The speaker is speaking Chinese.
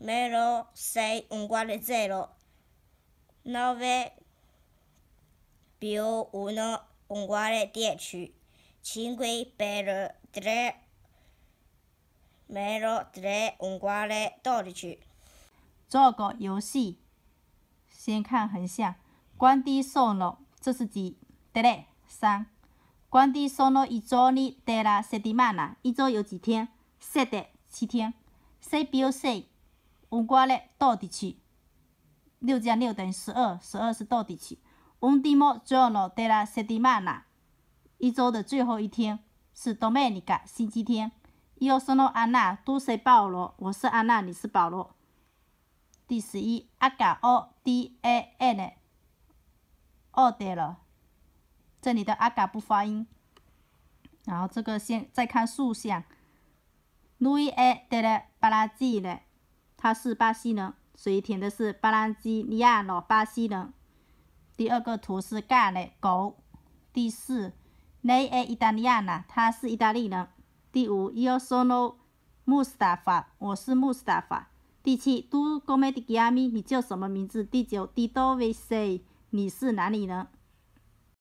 零六四一零二零九九一零二零九九零六九二零二九去，做个游戏，先看横向。关于数字，这是几？对不对？三。关于数字，一周呢，得了七万吗？一周有几天？七天。七比六。五官类倒地起六加六等于十二十二是倒地起蒙迪蒙中楼 dala city m 一周的最后一天是 d o m e 星期天伊 o s o 安 o ana d 我是安 n 你是保罗第十一阿嘎哦 d a l 了，这里的阿嘎不发音然后这个先再看竖向，lui ei de la 他是巴西人，所以填的是巴兰基亚诺巴西人。第二个图是盖的狗。第四，Lea e i i a n a 他是意大利人。第五，Io sono Mustafa，我是 m u 穆斯塔法。第七，Dov'è il m i g nome？你叫什么名字？第九，Dov'è i d sei？你是哪里人？